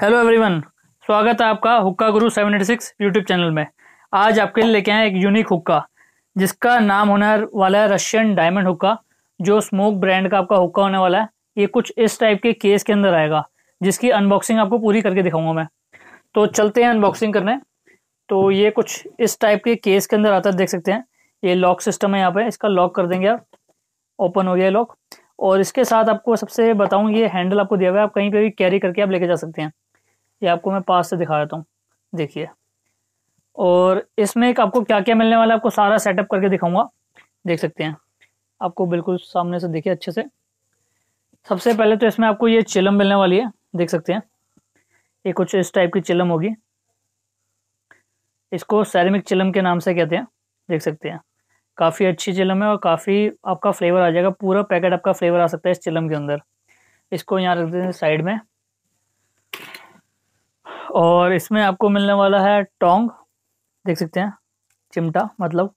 hello everyone स्वागत है आपका हुक्का गुरु सिक्स यूट्यूब चैनल में आज आपके लिए लेके आए एक यूनिक हुक्का जिसका नाम होने वाला है रशियन डायमंड हुक्का जो स्मोक ब्रांड का आपका हुक्का होने वाला है ये कुछ इस टाइप के केस के अंदर आएगा जिसकी अनबॉक्सिंग आपको पूरी करके दिखाऊंगा मैं तो चलते हैं अनबॉक्सिंग करने तो ये कुछ इस टाइप के केस के अंदर आता है देख सकते हैं ये लॉक सिस्टम है यहाँ पे इसका लॉक कर देंगे आप ओपन हो गया लॉक और इसके साथ आपको सबसे बताऊँ ये हैंडल आपको दिया हुआ है आप कहीं पे भी कैरी करके आप लेके जा सकते हैं ये आपको मैं पास से दिखा देता हूँ देखिए और इसमें एक आपको क्या क्या मिलने वाला है आपको सारा सेटअप करके दिखाऊंगा देख सकते हैं आपको बिल्कुल सामने से देखिए अच्छे से सबसे पहले तो इसमें आपको ये चिलम मिलने वाली है देख सकते हैं ये कुछ इस टाइप की चिलम होगी इसको सैरमिक चिलम के नाम से कहते हैं देख सकते हैं काफ़ी अच्छी चिलम है और काफ़ी आपका फ्लेवर आ जाएगा पूरा पैकेट आपका फ्लेवर आ सकता है इस चिलम के अंदर इसको यहाँ रख देते हैं साइड में और इसमें आपको मिलने वाला है टोंग देख सकते हैं चिमटा मतलब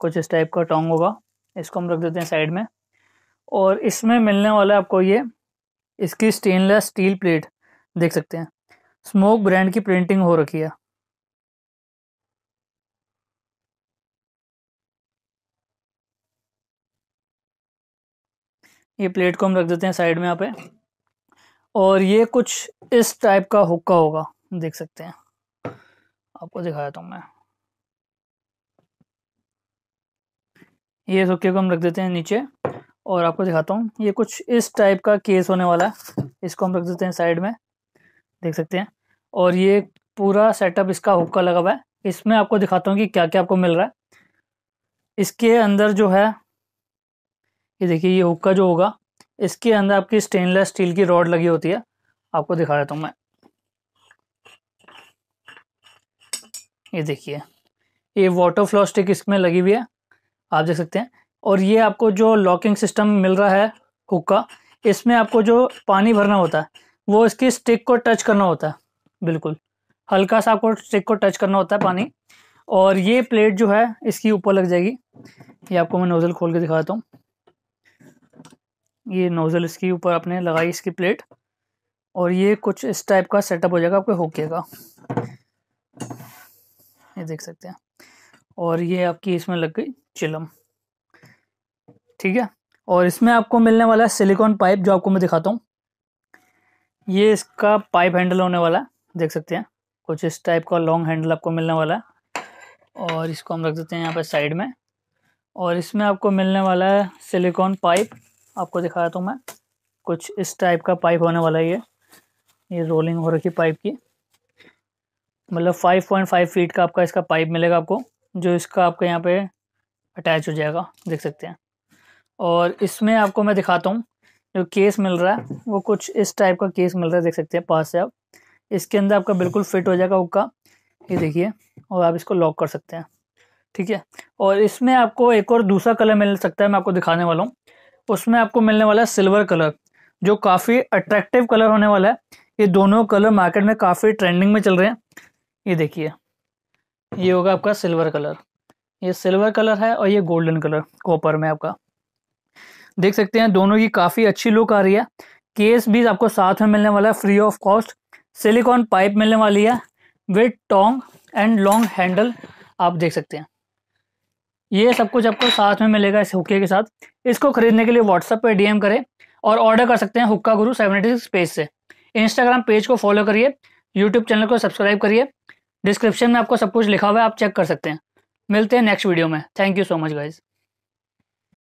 कुछ इस टाइप का टोंग होगा इसको हम रख देते हैं साइड में और इसमें मिलने वाला है आपको ये इसकी स्टेनलेस स्टील प्लेट देख सकते हैं स्मोक ब्रांड की प्रिंटिंग हो रखी है ये प्लेट को हम रख देते हैं साइड में यहाँ पे और ये कुछ इस टाइप का हुक्का होगा देख सकते हैं आपको दिखाया था तो मैं ये हुक्के को हम रख देते हैं नीचे और आपको दिखाता हूँ ये कुछ इस टाइप का केस होने वाला है इसको हम रख देते हैं साइड में देख सकते हैं और ये पूरा सेटअप इसका हुक्का लगा हुआ है इसमें आपको दिखाता हूँ कि क्या क्या आपको मिल रहा है इसके अंदर जो है ये देखिए ये हुक्का जो होगा इसके अंदर आपकी स्टेनलेस स्टील की रॉड लगी होती है आपको दिखा देता हूँ मैं ये देखिए ये वाटर फ्लो स्टिक इसमें लगी हुई है आप देख सकते हैं और ये आपको जो लॉकिंग सिस्टम मिल रहा है कुक का इसमें आपको जो पानी भरना होता है वो इसकी स्टिक को टच करना होता है बिल्कुल हल्का सा आपको स्टिक को टच करना होता है पानी और ये प्लेट जो है इसकी ऊपर लग जाएगी ये आपको मैं नोज़ल खोल के दिखाता हूँ ये नोज़ल इसके ऊपर आपने लगाई इसकी प्लेट और ये कुछ इस टाइप का सेटअप हो जाएगा आपके होके का ये देख सकते हैं और ये आपकी इसमें लग गई चिलम ठीक है और इसमें आपको मिलने वाला है सिलिकॉन पाइप जो आपको मैं दिखाता हूँ ये इसका पाइप हैंडल होने वाला है देख सकते हैं कुछ इस टाइप का लॉन्ग हैंडल आपको मिलने वाला है और इसको हम रख देते हैं यहाँ पर साइड में और इसमें आपको मिलने वाला है सिलिकॉन पाइप आपको दिखाता हूँ मैं कुछ इस टाइप का पाइप होने वाला है ये ये रोलिंग हो रखी पाइप की मतलब 5.5 फीट का आपका इसका पाइप मिलेगा आपको जो इसका आपका यहाँ पे अटैच हो जाएगा देख सकते हैं और इसमें आपको मैं दिखाता हूँ जो केस मिल रहा है वो कुछ इस टाइप का केस मिल रहा है देख सकते हैं पास से आप इसके अंदर आपका बिल्कुल फिट हो जाएगा उक्का ये देखिए और आप इसको लॉक कर सकते हैं ठीक है और इसमें आपको एक और दूसरा कलर मिल सकता है मैं आपको दिखाने वाला हूँ उसमें आपको मिलने वाला है सिल्वर कलर जो काफ़ी अट्रैक्टिव कलर होने वाला है ये दोनों कलर मार्केट में काफ़ी ट्रेंडिंग में चल रहे हैं ये देखिए ये होगा आपका सिल्वर कलर ये सिल्वर कलर है और ये गोल्डन कलर कॉपर में आपका देख सकते हैं दोनों की काफ़ी अच्छी लुक आ रही है केस भी आपको साथ में मिलने वाला है free of cost silicone pipe मिलने वाली है with tong and long handle आप देख सकते हैं ये सब कुछ आपको साथ में मिलेगा इस हुक्के के साथ इसको खरीदने के लिए व्हाट्सअप पर डीएम करें और ऑर्डर कर सकते हैं Hookah Guru seventy six page से इंस्टाग्राम पेज को फॉलो करिए यूट्यूब चैनल को सब्सक्राइब करिए डिस्क्रिप्शन में आपको सब कुछ लिखा हुआ है आप चेक कर सकते हैं मिलते हैं नेक्स्ट वीडियो में thank you so much guys